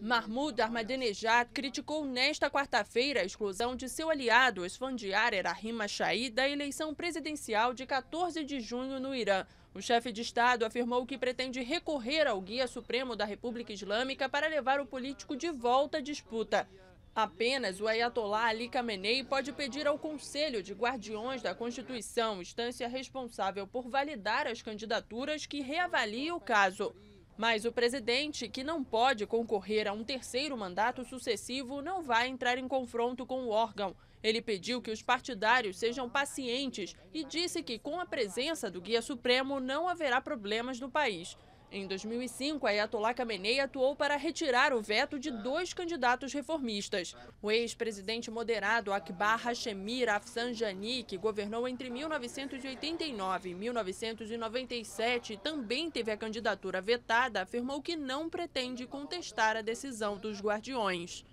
Mahmoud Ahmadinejad criticou nesta quarta-feira a exclusão de seu aliado, Esfandiar Erahim Mashahi, da eleição presidencial de 14 de junho no Irã. O chefe de Estado afirmou que pretende recorrer ao guia supremo da República Islâmica para levar o político de volta à disputa. Apenas o Ayatollah Ali Khamenei pode pedir ao Conselho de Guardiões da Constituição, instância responsável por validar as candidaturas, que reavalie o caso. Mas o presidente, que não pode concorrer a um terceiro mandato sucessivo, não vai entrar em confronto com o órgão. Ele pediu que os partidários sejam pacientes e disse que, com a presença do guia supremo, não haverá problemas no país. Em 2005, Ayatollah Khamenei atuou para retirar o veto de dois candidatos reformistas. O ex-presidente moderado Akbar Hashemir Rafsanjani, que governou entre 1989 e 1997 e também teve a candidatura vetada, afirmou que não pretende contestar a decisão dos guardiões.